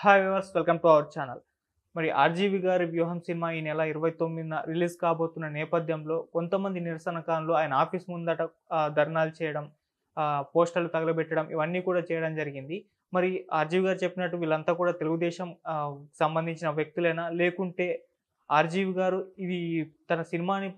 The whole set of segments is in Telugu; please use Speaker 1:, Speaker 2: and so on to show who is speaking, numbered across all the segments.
Speaker 1: Hi viewers welcome to our channel మరి ఆర్జీవి గారి వ్యూహం సినిమా ఈ నెల ఇరవై తొమ్మిదిన రిలీజ్ కాబోతున్న నేపథ్యంలో కొంతమంది నిరసనకారులు ఆయన ఆఫీస్ ముందట ధర్నాలు చేయడం పోస్టర్లు తగలబెట్టడం ఇవన్నీ కూడా చేయడం జరిగింది మరి ఆర్జీవి గారు చెప్పినట్టు వీళ్ళంతా కూడా తెలుగుదేశం సంబంధించిన వ్యక్తులైనా లేకుంటే ఆర్జీవి గారు ఇది తన సినిమాని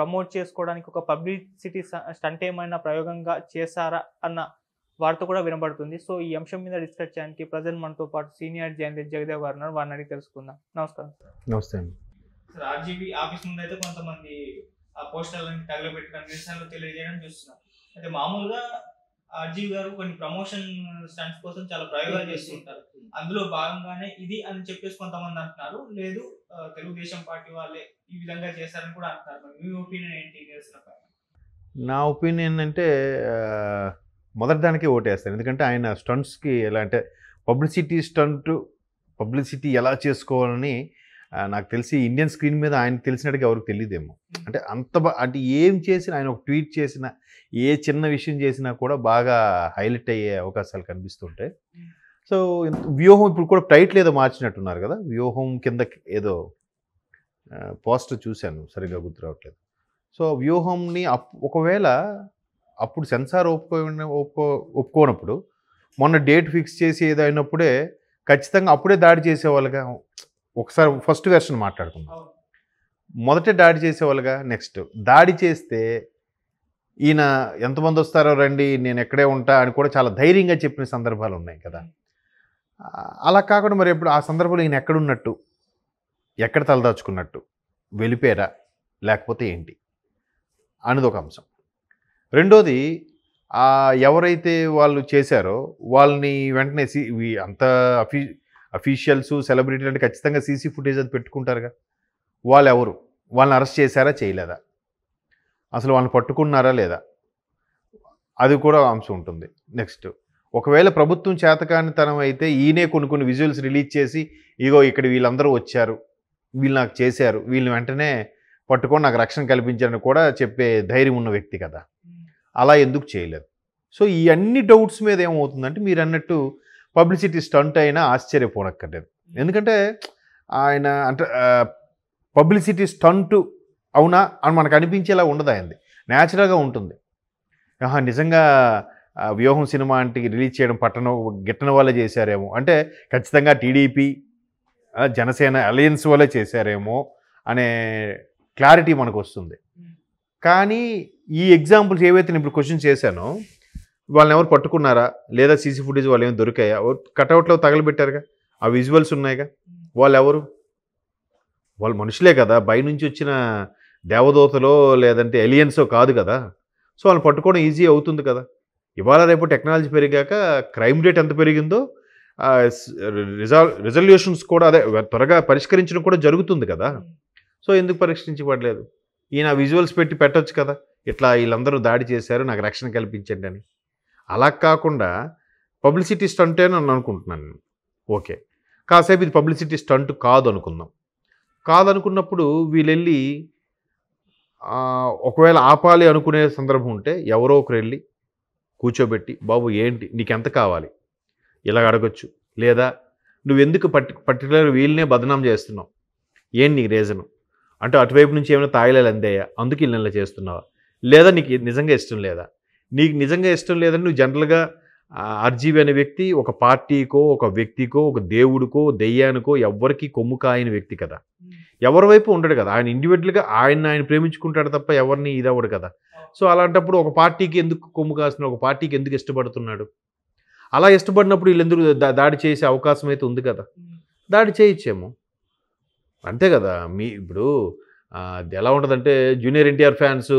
Speaker 1: ప్రమోట్ చేసుకోవడానికి ఒక పబ్లిసిటీ స్టంట్ ఏమైనా ప్రయోగంగా చేశారా అన్న వారితో కూడా వినబడుతుంది సో ఈ అంశం మీద డిస్కస్ చేయడానికి ప్రజెంట్ మనతో పాటు సీనియర్ జర్నలిస్ట్ జగదేవ్ గారు ఉన్నారు వారిని అడిగి తెలుసుకుందాం నమస్కారం నమస్తే అండి సార్ ఆర్జీబీ ఆఫీస్ ముందు అయితే కొంతమంది ఆ పోస్టర్లను తగలబెట్టిన విషయాలు తెలియజేయడం చూస్తున్నాం అయితే మామూలుగా ఆర్జీవి గారు కొన్ని ప్రమోషన్ స్టంట్స్ కోసం చాలా ప్రయోగాలు చేస్తుంటారు అందులో భాగంగానే ఇది అని చెప్పేసి కొంతమంది అంటున్నారు లేదు తెలుగుదేశం పార్టీ వాళ్ళే ఈ విధంగా చేశారని కూడా అంటున్నారు మీ ఒపీనియన్ ఏంటి
Speaker 2: నా ఒపీనియన్ అంటే మొదటి దానికే ఓటేస్తాను ఎందుకంటే ఆయన స్టంట్స్కి ఎలా అంటే పబ్లిసిటీ స్టంట్ పబ్లిసిటీ ఎలా చేసుకోవాలని నాకు తెలిసి ఇండియన్ స్క్రీన్ మీద ఆయన తెలిసినట్టుగా ఎవరికి తెలియదేమో అంటే అంత అంటే ఏం చేసినా ఆయన ఒక ట్వీట్ చేసిన ఏ చిన్న విషయం చేసినా కూడా బాగా హైలైట్ అయ్యే అవకాశాలు కనిపిస్తుంటాయి సో వ్యూహం ఇప్పుడు కూడా టైటిల్ ఏదో మార్చినట్టున్నారు కదా వ్యూహం కింద ఏదో పోస్టర్ చూశాను సరిగ్గా గుర్తు రావట్లేదు సో వ్యూహంని ఒకవేళ అప్పుడు సెన్సార్ ఒప్పుకో ఒప్పుకో ఒప్పుకోనప్పుడు మొన్న డేట్ ఫిక్స్ చేసి ఏదైనప్పుడే అయినప్పుడే ఖచ్చితంగా అప్పుడే దాడి చేసేవాళ్ళుగా ఒకసారి ఫస్ట్ వెర్షన్ మాట్లాడుకున్నాం మొదట దాడి చేసేవాళ్ళుగా నెక్స్ట్ దాడి చేస్తే ఈయన ఎంతమంది వస్తారో రండి నేను ఎక్కడే ఉంటా అని కూడా చాలా ధైర్యంగా చెప్పిన సందర్భాలు ఉన్నాయి కదా అలా కాకుండా మరి ఎప్పుడు ఆ సందర్భంలో ఈయన ఎక్కడున్నట్టు ఎక్కడ తలదాచుకున్నట్టు వెళ్ళిపోయారా లేకపోతే ఏంటి అనేది ఒక అంశం రెండోది ఎవరైతే వాళ్ళు చేశారో వాళ్ళని వెంటనే సీ అంత అఫీ అఫీషియల్స్ సెలబ్రిటీలు అంటే ఖచ్చితంగా సీసీ ఫుటేజ్ అది పెట్టుకుంటారుగా వాళ్ళు ఎవరు వాళ్ళని అరెస్ట్ చేశారా చేయలేదా అసలు వాళ్ళని పట్టుకున్నారా లేదా అది కూడా అంశం ఉంటుంది నెక్స్ట్ ఒకవేళ ప్రభుత్వం చేతకానితనం అయితే ఈయనే కొన్ని కొన్ని విజువల్స్ రిలీజ్ చేసి ఇగో ఇక్కడ వీళ్ళందరూ వచ్చారు వీళ్ళు నాకు చేశారు వీళ్ళని వెంటనే పట్టుకొని నాకు రక్షణ కల్పించారని కూడా చెప్పే ధైర్యం ఉన్న వ్యక్తి కదా అలా ఎందుకు చేయలేదు సో ఈ అన్ని డౌట్స్ మీద ఏమవుతుందంటే మీరు అన్నట్టు పబ్లిసిటీ స్టంట్ అయినా ఆశ్చర్యపోనక్కర్లేదు ఎందుకంటే ఆయన అంటే పబ్లిసిటీ స్టంట్ అవునా అని మనకు అనిపించేలా ఉండదు ఆయనది న్యాచురల్గా ఉంటుంది నిజంగా వ్యూహం సినిమా అంటే రిలీజ్ చేయడం పట్టణం గిట్టన వల్ల చేశారేమో అంటే ఖచ్చితంగా టీడీపీ జనసేన అలయన్స్ వల్ల చేశారేమో అనే క్లారిటీ మనకు వస్తుంది కానీ ఈ ఎగ్జాంపుల్స్ ఏవైతే నేను ఇప్పుడు క్వశ్చన్ చేశానో వాళ్ళని ఎవరు పట్టుకున్నారా లేదా సీసీ ఫుటేజ్ వాళ్ళు ఏమైనా దొరికాయా కటౌట్లో తగలబెట్టారుగా ఆ విజువల్స్ ఉన్నాయిగా వాళ్ళు ఎవరు వాళ్ళు మనుషులే కదా బయ నుంచి వచ్చిన దేవదూతలో లేదంటే ఎలియన్సో కాదు కదా సో వాళ్ళు పట్టుకోవడం ఈజీ అవుతుంది కదా ఇవాళ రేపు టెక్నాలజీ పెరిగాక క్రైమ్ రేట్ ఎంత పెరిగిందో రిజల్యూషన్స్ కూడా అదే త్వరగా పరిష్కరించడం కూడా జరుగుతుంది కదా hmm. సో ఎందుకు పరిష్కరించబడలేదు ఈయన విజువల్స్ పెట్టి పెట్టచ్చు కదా ఇట్లా వీళ్ళందరూ దాడి చేశారు నాకు రక్షణ కల్పించండి అని అలా కాకుండా పబ్లిసిటీ స్టంటే నన్ను అనుకుంటున్నాను నేను ఓకే కాసేపు ఇది పబ్లిసిటీ స్టంట్ కాదు అనుకుందాం కాదనుకున్నప్పుడు వీళ్ళెళ్ళి ఒకవేళ ఆపాలి అనుకునే సందర్భం ఉంటే ఎవరో ఒకరు వెళ్ళి కూర్చోబెట్టి బాబు ఏంటి నీకు ఎంత కావాలి ఇలా అడగొచ్చు లేదా నువ్వెందుకు పర్టి పర్టికులర్ వీళ్ళనే బదనాం చేస్తున్నావు ఏంటి నీకు రీజను అంటే అటువైపు నుంచి ఏమైనా తాగలేదు అందాయా అందుకు ఇల్లు చేస్తున్నావా లేదా నీకు నిజంగా ఇష్టం లేదా నీకు నిజంగా ఇష్టం లేదని నువ్వు జనరల్గా అర్జీవి అనే వ్యక్తి ఒక పార్టీకో ఒక వ్యక్తికో ఒక దేవుడికో దెయ్యానికో ఎవ్వరికి కొమ్ము కాయని వ్యక్తి కదా hmm. ఎవరి వైపు ఉండడు కదా ఆయన ఇండివిజువల్గా ఆయన ఆయన ప్రేమించుకుంటాడు తప్ప ఎవరిని ఇదవ్వడు కదా సో అలాంటప్పుడు ఒక పార్టీకి ఎందుకు కొమ్ము కాస్తున్నాడు ఒక పార్టీకి ఎందుకు ఇష్టపడుతున్నాడు అలా ఇష్టపడినప్పుడు వీళ్ళెందుకు దాడి చేసే అవకాశం అయితే ఉంది కదా hmm. దాడి చేయొచ్చేమో అంతే కదా మీ ఇప్పుడు అది ఎలా ఉంటుందంటే junior NTR fans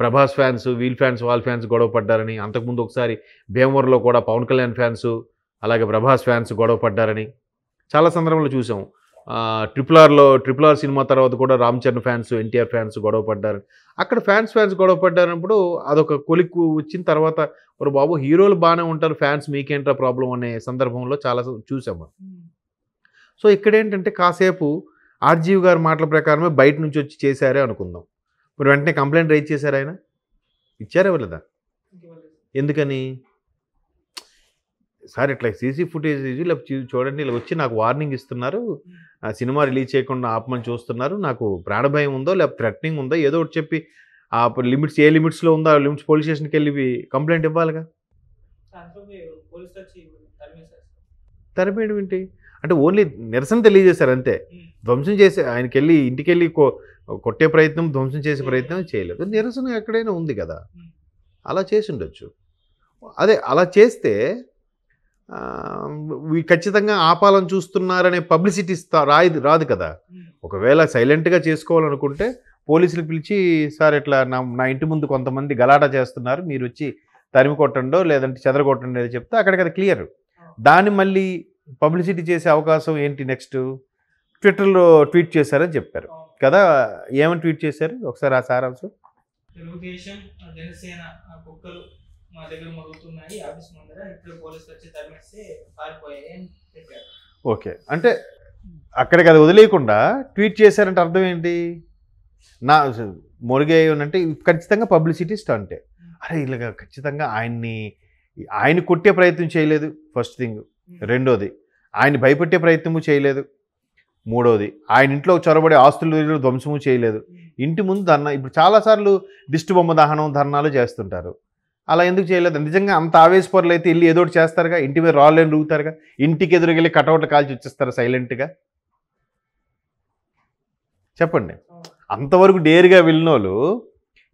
Speaker 2: Prabhas fans వీల్ ఫ్యాన్స్ వాల్ ఫ్యాన్స్ గొడవ పడ్డారని అంతకుముందు ఒకసారి భీమవరంలో కూడా పవన్ కళ్యాణ్ ఫ్యాన్స్ అలాగే ప్రభాస్ ఫ్యాన్స్ గొడవ పడ్డారని చాలా సందర్భంలో చూసాం ట్రిపుల్ ఆర్లో ట్రిపుల్ ఆర్ సినిమా తర్వాత కూడా Ram Charan fans NTR fans గొడవ పడ్డారు అక్కడ ఫ్యాన్స్ ఫ్యాన్స్ గొడవ పడ్డారన్నప్పుడు అదొక కొలిక్కు వచ్చిన తర్వాత మరి బాబు హీరోలు బాగానే ఉంటారు ఫ్యాన్స్ మీకేంట్రా ప్రాబ్లం అనే సందర్భంలో చాలా చూసాము సో ఇక్కడ ఏంటంటే కాసేపు ఆర్జీవి గారి మాటల ప్రకారమే బయట నుంచి వచ్చి చేశారే అనుకుందాం మరి వెంటనే కంప్లైంట్ రైజ్ చేశారు ఆయన ఇచ్చారే వెళ్ళదా ఎందుకని సార్ ఇట్లా సీసీ ఫుటేజ్ లేకపోతే చూడండి ఇలా వచ్చి నాకు వార్నింగ్ ఇస్తున్నారు ఆ సినిమా రిలీజ్ చేయకుండా ఆపమని చూస్తున్నారు నాకు ప్రాణభయం ఉందో లేకపోతే థ్రెటనింగ్ ఉందో ఏదో ఒకటి చెప్పి ఆ లిమిట్స్ ఏ లిమిట్స్లో ఉందో ఆ లిమిట్స్ పోలీస్ స్టేషన్కి వెళ్ళి కంప్లైంట్ ఇవ్వాలిగా తరిమేయడం ఏంటి అంటే ఓన్లీ నిరసన తెలియజేశారు అంతే ధ్వంసం చేసే ఆయనకి వెళ్ళి ఇంటికి వెళ్ళి కొట్టే ప్రయత్నం ధ్వంసం చేసే hmm. ప్రయత్నం చేయలేదు నిరసన ఎక్కడైనా ఉంది కదా hmm. అలా చేసి ఉండొచ్చు అదే అలా చేస్తే ఖచ్చితంగా ఆపాలని చూస్తున్నారనే పబ్లిసిటీ రాయి రాదు కదా hmm. ఒకవేళ సైలెంట్గా చేసుకోవాలనుకుంటే పోలీసులు పిలిచి సార్ ఇట్లా నా నా ఇంటి ముందు కొంతమంది గలాటా చేస్తున్నారు మీరు వచ్చి తరిమి కొట్టండో లేదంటే చెదరగొట్టండి అని చెప్తే అక్కడ అది క్లియర్ దాన్ని మళ్ళీ పబ్లిసిటీ చేసే అవకాశం ఏంటి నెక్స్ట్ ట్విట్టర్లో ట్వీట్ చేశారని చెప్పారు కదా ఏమని ట్వీట్ చేశారు ఒకసారి ఆ సారాంశం
Speaker 1: తెలుగుదేశం జనసేన కుక్కలు మా దగ్గర ఆఫీస్ ముందర పోలీసులు వచ్చి తరిమేస్తే పారిపోయాయి
Speaker 2: ఓకే అంటే అక్కడికి అది వదిలేయకుండా ట్వీట్ చేశారంటే అర్థం ఏంటి నా మొరిగే అంటే ఖచ్చితంగా పబ్లిసిటీ అంటే అరే ఇలా ఖచ్చితంగా ఆయన్ని ఆయన కొట్టే ప్రయత్నం చేయలేదు ఫస్ట్ థింగ్ రెండోది ఆయన భయపెట్టే ప్రయత్నము చేయలేదు మూడవది ఆయన ఇంట్లో చొరబడే ఆస్తులు ధ్వంసము చేయలేదు ఇంటి ముందు ధర్నా ఇప్పుడు చాలాసార్లు దిష్టి బొమ్మ దహనం ధర్నాలు చేస్తుంటారు అలా ఎందుకు చేయలేదు నిజంగా అంత ఆవేశపరులు అయితే వెళ్ళి ఏదో చేస్తారుగా ఇంటి మీద రాళ్ళని రూగుతారుగా ఇంటికి ఎదురుగెళ్ళి కటౌట్లు కాల్చి వచ్చేస్తారు సైలెంట్గా చెప్పండి అంతవరకు డేర్గా వెళ్ళిన వాళ్ళు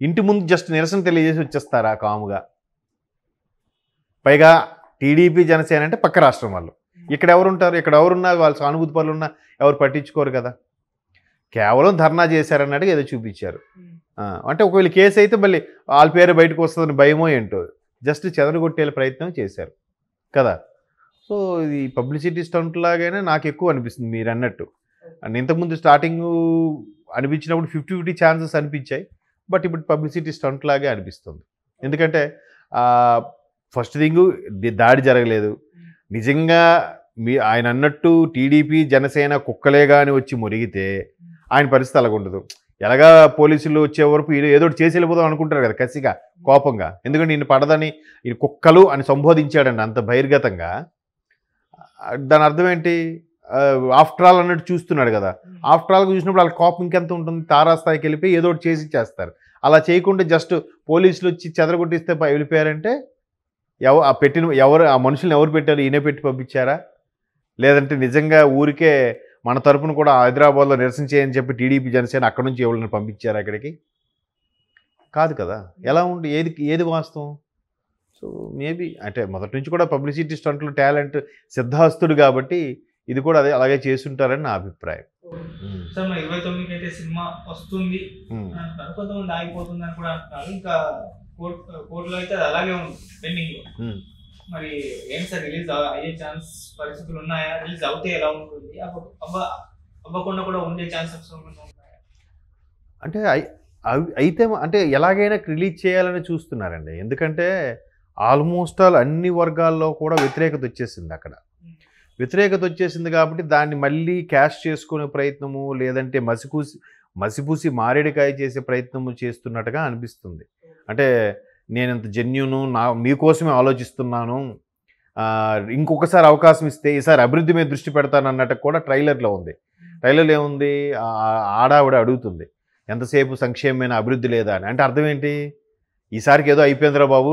Speaker 2: ఇంటి ముందు జస్ట్ నిరసన తెలియజేసి వచ్చేస్తారా కాముగా పైగా టీడీపీ జనసేన అంటే పక్క రాష్ట్రం వాళ్ళు ఇక్కడ ఎవరుంటారు ఇక్కడ ఎవరున్నా వాళ్ళ సానుభూతి పనులు ఉన్నా ఎవరు పట్టించుకోరు కదా కేవలం ధర్నా చేశారన్నట్టుగా ఏదో చూపించారు అంటే ఒకవేళ కేసు అయితే మళ్ళీ వాళ్ళ పేరు బయటకు వస్తుందని భయమో ఏంటో జస్ట్ చెదరగొట్టే ప్రయత్నం చేశారు కదా సో ఇది పబ్లిసిటీ స్టంట్ లాగానే నాకు ఎక్కువ అనిపిస్తుంది మీరు అన్నట్టు అండ్ ఇంతకుముందు స్టార్టింగ్ అనిపించినప్పుడు ఫిఫ్టీ ఫిఫ్టీ ఛాన్సెస్ అనిపించాయి బట్ ఇప్పుడు పబ్లిసిటీ స్టంట్ లాగే అనిపిస్తుంది ఎందుకంటే ఫస్ట్ థింగ్ దాడి జరగలేదు నిజంగా మీ ఆయన అన్నట్టు టీడీపీ జనసేన కుక్కలే కానీ వచ్చి మురిగితే ఆయన పరిస్థితి అలాగుండదు ఎలాగా పోలీసులు వచ్చే వరకు ఏదో చేసి వెళ్ళిపోదాం అనుకుంటారు కదా కసిగా కోపంగా ఎందుకంటే ఈయన పడదని ఈయన కుక్కలు అని సంబోధించాడండి అంత బహిర్గతంగా దాని అర్థం ఏంటి ఆఫ్టర్ ఆల్ అన్నట్టు చూస్తున్నాడు కదా ఆఫ్టర్ ఆల్గా చూసినప్పుడు వాళ్ళ కోపం ఇంకెంత ఉంటుంది తారాస్థాయికి వెళ్ళిపోయి ఏదో ఒకటి చేసి చేస్తారు అలా చేయకుండా జస్ట్ పోలీసులు వచ్చి చెదరగొట్టిస్తే వెళ్ళిపోయారంటే ఎవ ఆ పెట్టిన ఎవరు ఆ మనుషులను ఎవరు పెట్టారు ఈయనే పెట్టి పంపించారా లేదంటే నిజంగా ఊరికే మన తరపున కూడా హైదరాబాద్లో నిరసన చేయని చెప్పి టీడీపీ జనసేన అక్కడి నుంచి ఎవరిని పంపించారు అక్కడికి కాదు కదా ఎలా ఉండి ఏది ఏది వాస్తవం సో మేబీ అంటే మొదటి నుంచి కూడా పబ్లిసిటీ స్టంట్లు టాలెంట్ సిద్ధాస్తుడు కాబట్టి ఇది కూడా అదే అలాగే చేస్తుంటారని నా అభిప్రాయం
Speaker 1: ఇరవై అయితే సినిమా వస్తుంది ఇంకా కోర్టులో అయితే అది అలాగే ఉంది పెండింగ్ లో మరి ఏం సార్ రిలీజ్ అయ్యే ఛాన్స్ పరిస్థితులు ఉన్నాయా రిలీజ్ అవుతే ఎలా ఉంటుంది అవ్వకుండా కూడా ఉండే ఛాన్సెస్
Speaker 2: అంటే అయితే అంటే ఎలాగైనా రిలీజ్ చేయాలని చూస్తున్నారండి ఎందుకంటే ఆల్మోస్ట్ ఆల్ అన్ని వర్గాల్లో కూడా వ్యతిరేకత వచ్చేసింది అక్కడ వ్యతిరేకత వచ్చేసింది కాబట్టి దాన్ని మళ్ళీ క్యాష్ చేసుకునే ప్రయత్నము లేదంటే మసికూసి మసిపూసి మారేడికాయ చేసే ప్రయత్నము చేస్తున్నట్టుగా అనిపిస్తుంది అంటే నేను ఇంత జెన్యును నా మీకోసమే ఆలోచిస్తున్నాను ఇంకొకసారి అవకాశం ఇస్తే ఈసారి అభివృద్ధి మీద దృష్టి పెడతాను అన్నట్టు కూడా ట్రైలర్లో ఉంది ట్రైలర్లో ఏముంది ఆడావిడ అడుగుతుంది ఎంతసేపు సంక్షేమమైన అభివృద్ధి లేదా అని అంటే అర్థం ఏంటి ఈసారికి ఏదో అయిపోయింద్రా బాబు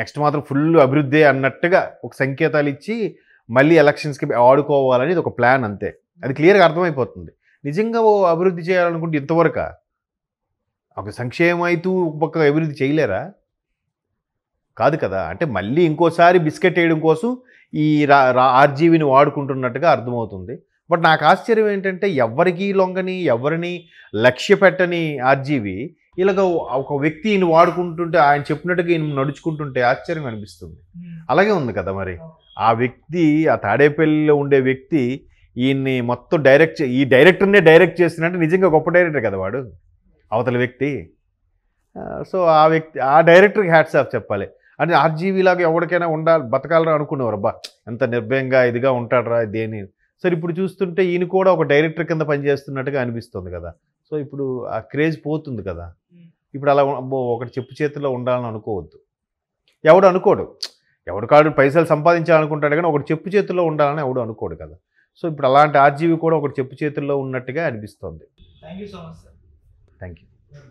Speaker 2: నెక్స్ట్ మాత్రం ఫుల్ అభివృద్ధి అన్నట్టుగా ఒక సంకేతాలు ఇచ్చి మళ్ళీ ఎలక్షన్స్కి ఆడుకోవాలని ఒక ప్లాన్ అంతే అది క్లియర్గా అర్థమైపోతుంది నిజంగా ఓ అభివృద్ధి చేయాలనుకుంటే ఇంతవరకు ఒక సంక్షేమం అవుతూ ఒక్కొక్క అభివృద్ధి చేయలేరా కాదు కదా అంటే మళ్ళీ ఇంకోసారి బిస్కెట్ వేయడం కోసం ఈ ఆర్జీవిని వాడుకుంటున్నట్టుగా అర్థమవుతుంది బట్ నాకు ఆశ్చర్యం ఏంటంటే ఎవరికి లొంగని ఎవరిని లక్ష్య పెట్టని ఆర్జీవి ఇలాగ ఒక వ్యక్తి ఈయన వాడుకుంటుంటే ఆయన చెప్పినట్టుగా ఈయన నడుచుకుంటుంటే ఆశ్చర్యం అనిపిస్తుంది అలాగే ఉంది కదా మరి ఆ వ్యక్తి ఆ తాడేపల్లిలో ఉండే వ్యక్తి ఈయన్ని మొత్తం డైరెక్ట్ ఈ డైరెక్టర్నే డైరెక్ట్ చేస్తున్నట్టు నిజంగా గొప్ప డైరెక్టర్ కదా వాడు అవతల వ్యక్తి సో ఆ వ్యక్తి ఆ డైరెక్టర్కి హ్యాట్స్ ఆఫ్ చెప్పాలి అంటే ఆర్జీవీ లాగా ఎవరికైనా ఉండాలి బతకాలని అనుకునేవారు అబ్బా ఎంత నిర్భయంగా ఇదిగా ఉంటాడరా దేని సరే ఇప్పుడు చూస్తుంటే ఈయన కూడా ఒక డైరెక్టర్ కింద పనిచేస్తున్నట్టుగా అనిపిస్తుంది కదా సో ఇప్పుడు ఆ క్రేజ్ పోతుంది కదా ఇప్పుడు అలా ఒకటి చెప్పు చేతిలో ఉండాలని అనుకోవద్దు ఎవడు అనుకోడు ఎవడు కాడు పైసలు సంపాదించాలనుకుంటాడు కానీ ఒకటి చెప్పు చేతిలో ఉండాలని ఎవడు అనుకోడు కదా సో ఇప్పుడు అలాంటి ఆర్జీవి కూడా ఒకటి చెప్పు చేతుల్లో ఉన్నట్టుగా అనిపిస్తోంది
Speaker 1: thank you so much sir
Speaker 2: thank you